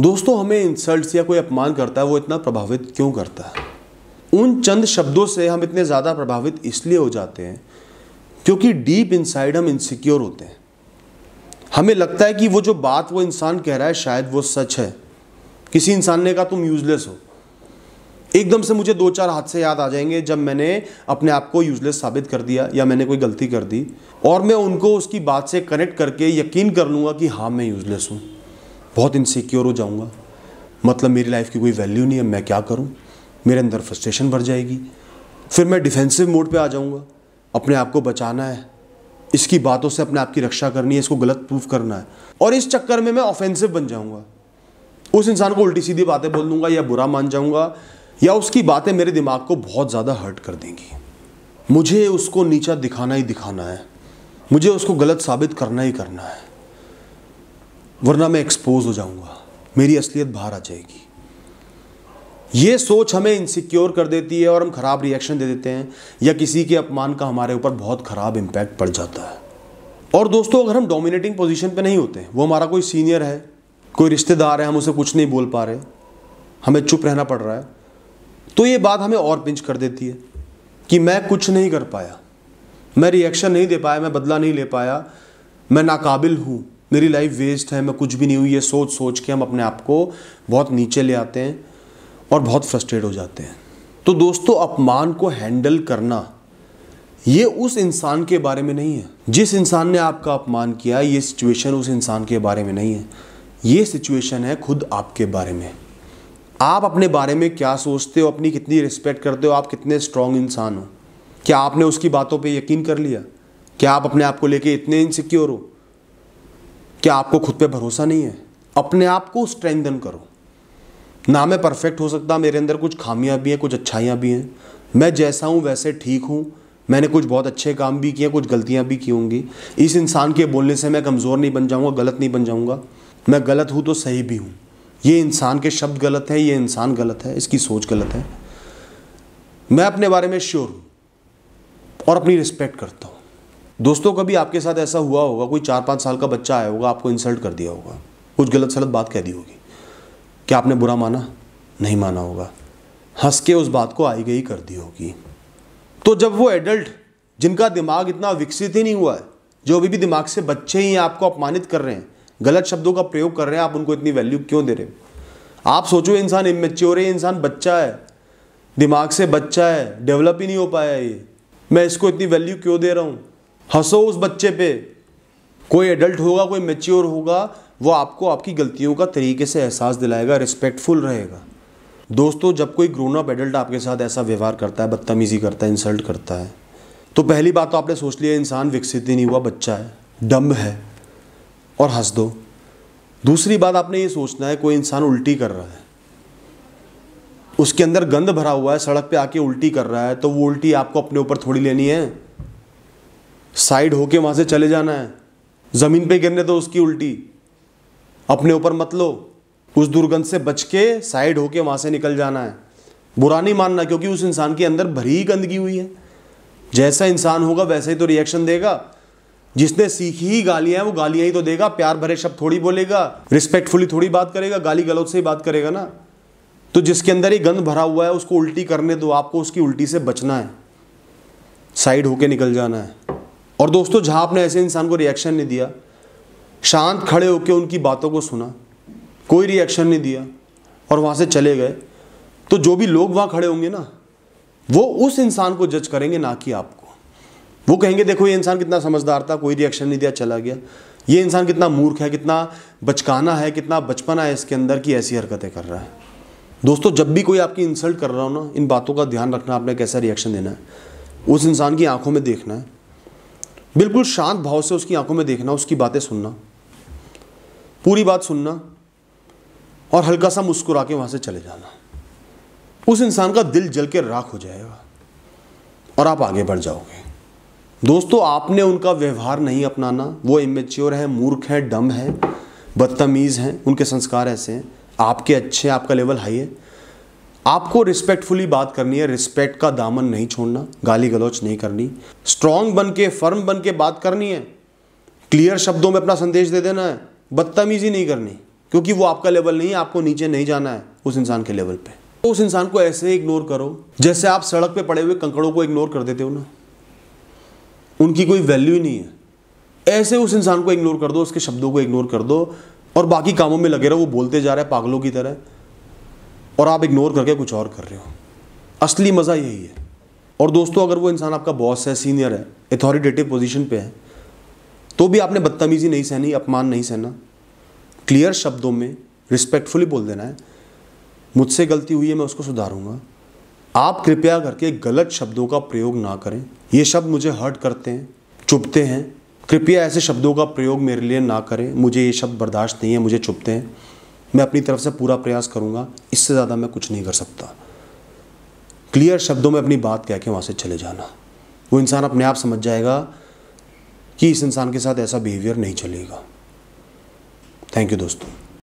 दोस्तों हमें इंसल्ट्स या कोई अपमान करता है वो इतना प्रभावित क्यों करता है उन चंद शब्दों से हम इतने ज़्यादा प्रभावित इसलिए हो जाते हैं क्योंकि डीप इनसाइड हम इनसिक्योर होते हैं हमें लगता है कि वो जो बात वो इंसान कह रहा है शायद वो सच है किसी इंसान ने कहा तुम यूजलेस हो एकदम से मुझे दो चार हादसे याद आ जाएंगे जब मैंने अपने आप को यूजलेस साबित कर दिया या मैंने कोई गलती कर दी और मैं उनको उसकी बात से कनेक्ट करके यकीन कर लूँगा कि हाँ मैं यूजलेस हूँ बहुत इनसिक्योर हो जाऊँगा मतलब मेरी लाइफ की कोई वैल्यू नहीं है मैं क्या करूँ मेरे अंदर फ्रस्ट्रेशन भर जाएगी फिर मैं डिफेंसिव मोड पे आ जाऊँगा अपने आप को बचाना है इसकी बातों से अपने आप की रक्षा करनी है इसको गलत प्रूफ करना है और इस चक्कर में मैं ऑफेंसिव बन जाऊँगा उस इंसान को उल्टी सीधी बातें बोल दूंगा या बुरा मान जाऊँगा या उसकी बातें मेरे दिमाग को बहुत ज़्यादा हर्ट कर देंगी मुझे उसको नीचा दिखाना ही दिखाना है मुझे उसको गलत साबित करना ही करना है वरना मैं एक्सपोज हो जाऊंगा मेरी असलियत बाहर आ जाएगी ये सोच हमें इनसिक्योर कर देती है और हम खराब रिएक्शन दे देते हैं या किसी के अपमान का हमारे ऊपर बहुत ख़राब इम्पैक्ट पड़ जाता है और दोस्तों अगर हम डोमिनेटिंग पोजीशन पे नहीं होते वो हमारा कोई सीनियर है कोई रिश्तेदार है हम उसे कुछ नहीं बोल पा रहे हमें चुप रहना पड़ रहा है तो ये बात हमें और पिंच कर देती है कि मैं कुछ नहीं कर पाया मैं रिएक्शन नहीं दे पाया मैं बदला नहीं ले पाया मैं नाकाबिल हूँ मेरी लाइफ वेस्ट है मैं कुछ भी नहीं हुई ये सोच सोच के हम अपने आप को बहुत नीचे ले आते हैं और बहुत फ्रस्ट्रेट हो जाते हैं तो दोस्तों अपमान को हैंडल करना ये उस इंसान के बारे में नहीं है जिस इंसान ने आपका अपमान किया ये सिचुएशन उस इंसान के बारे में नहीं है ये सिचुएशन है खुद आपके बारे में आप अपने बारे में क्या सोचते हो अपनी कितनी रिस्पेक्ट करते हो आप कितने स्ट्रांग इंसान हो क्या आपने उसकी बातों पे यकीन कर लिया क्या आप अपने आप को लेके इतने इनसिक्योर हो क्या आपको खुद पे भरोसा नहीं है अपने आप को स्ट्रेंथन करो ना मैं परफेक्ट हो सकता मेरे अंदर कुछ खामियां भी हैं कुछ अच्छाइयाँ भी हैं मैं जैसा हूँ वैसे ठीक हूँ मैंने कुछ बहुत अच्छे काम भी किए कुछ गलतियाँ भी की होंगी इस इंसान के बोलने से मैं कमज़ोर नहीं बन जाऊँगा गलत नहीं बन जाऊँगा मैं गलत हूँ तो सही भी हूँ ये इंसान के शब्द गलत हैं ये इंसान गलत है इसकी सोच गलत है मैं अपने बारे में श्योर हूँ और अपनी रिस्पेक्ट करता हूँ दोस्तों कभी आपके साथ ऐसा हुआ होगा कोई चार पाँच साल का बच्चा आया होगा आपको इंसल्ट कर दिया होगा कुछ गलत सलत बात कह दी होगी क्या आपने बुरा माना नहीं माना होगा हंस के उस बात को आई गई कर दी होगी तो जब वो एडल्ट जिनका दिमाग इतना विकसित ही नहीं हुआ है जो अभी भी दिमाग से बच्चे ही आपको अपमानित कर रहे हैं गलत शब्दों का प्रयोग कर रहे हैं आप उनको इतनी वैल्यू क्यों दे रहे हो आप सोचो इंसान इमेच्योर है इंसान बच्चा है दिमाग से बच्चा है डेवलप ही नहीं हो पाया ये मैं इसको इतनी वैल्यू क्यों दे रहा हूँ हंसो उस बच्चे पे कोई एडल्ट होगा कोई मेच्योर होगा वो आपको आपकी गलतियों का तरीके से एहसास दिलाएगा रिस्पेक्टफुल रहेगा दोस्तों जब कोई ग्रोन अप एडल्ट आपके साथ ऐसा व्यवहार करता है बदतमीजी करता है इंसल्ट करता है तो पहली बात तो आपने सोच लिया इंसान विकसित ही नहीं हुआ बच्चा है डम्ब है और हंस दो दूसरी बात आपने ये सोचना है कोई इंसान उल्टी कर रहा है उसके अंदर गंद भरा हुआ है सड़क पे आके उल्टी कर रहा है तो वो उल्टी आपको अपने ऊपर थोड़ी लेनी है साइड होके वहाँ से चले जाना है ज़मीन पे गिरने तो उसकी उल्टी अपने ऊपर मत लो उस दुर्गंध से बच के साइड होके वहाँ से निकल जाना है बुरा नहीं मानना क्योंकि उस इंसान के अंदर भरी गंदगी हुई है जैसा इंसान होगा वैसा ही तो रिएक्शन देगा जिसने सीखी ही गालियाँ वो गालियाँ ही तो देगा प्यार भरे शब्द थोड़ी बोलेगा रिस्पेक्टफुली थोड़ी बात करेगा गाली गलत से ही बात करेगा ना तो जिसके अंदर ये गंद भरा हुआ है उसको उल्टी करने दो आपको उसकी उल्टी से बचना है साइड होके निकल जाना है और दोस्तों जहां आपने ऐसे इंसान को रिएक्शन नहीं दिया शांत खड़े होकर उनकी बातों को सुना कोई रिएक्शन नहीं दिया और वहाँ से चले गए तो जो भी लोग वहाँ खड़े होंगे ना वो उस इंसान को जज करेंगे ना कि आपको वो कहेंगे देखो ये इंसान कितना समझदार था कोई रिएक्शन नहीं दिया चला गया ये इंसान कितना मूर्ख है कितना बचकाना है कितना बचपना है इसके अंदर की ऐसी हरकतें कर रहा है दोस्तों जब भी कोई आपकी इंसल्ट कर रहा हो ना इन बातों का ध्यान रखना आपने कैसा रिएक्शन देना है उस इंसान की आंखों में देखना है बिल्कुल शांत भाव से उसकी आंखों में देखना उसकी बातें सुनना पूरी बात सुनना और हल्का सा मुस्कुरा के वहां से चले जाना उस इंसान का दिल जल के राख हो जाएगा और आप आगे बढ़ जाओगे दोस्तों आपने उनका व्यवहार नहीं अपनाना वो इमेच्योर है मूर्ख है डम है बदतमीज़ हैं उनके संस्कार ऐसे हैं आपके अच्छे आपका लेवल हाई है आपको रिस्पेक्टफुली बात करनी है रिस्पेक्ट का दामन नहीं छोड़ना गाली गलौच नहीं करनी स्ट्रांग बन के फर्म बन के बात करनी है क्लियर शब्दों में अपना संदेश दे देना है बदतमीजी नहीं करनी क्योंकि वो आपका लेवल नहीं है आपको नीचे नहीं जाना है उस इंसान के लेवल पे तो उस इंसान को ऐसे इग्नोर करो जैसे आप सड़क पे पड़े हुए कंकड़ों को इग्नोर कर देते हो ना उनकी कोई वैल्यू ही नहीं है ऐसे उस इंसान को इग्नोर कर दो उसके शब्दों को इग्नोर कर दो और बाकी कामों में लगे रहो वो बोलते जा रहे हैं पागलों की तरह और आप इग्नोर करके कुछ और कर रहे हो असली मज़ा यही है और दोस्तों अगर वो इंसान आपका बॉस है सीनियर है अथॉरिटेटिव पोजीशन पे है तो भी आपने बदतमीज़ी नहीं सहनी अपमान नहीं सहना क्लियर शब्दों में रिस्पेक्टफुली बोल देना है मुझसे गलती हुई है मैं उसको सुधारूंगा आप कृपया करके गलत शब्दों का प्रयोग ना करें ये शब्द मुझे हर्ट करते हैं चुपते हैं कृपया ऐसे शब्दों का प्रयोग मेरे लिए ना करें मुझे ये शब्द बर्दाश्त नहीं है मुझे चुपते हैं मैं अपनी तरफ से पूरा प्रयास करूँगा इससे ज़्यादा मैं कुछ नहीं कर सकता क्लियर शब्दों में अपनी बात कह के वहाँ से चले जाना वो इंसान अपने आप समझ जाएगा कि इस इंसान के साथ ऐसा बिहेवियर नहीं चलेगा थैंक यू दोस्तों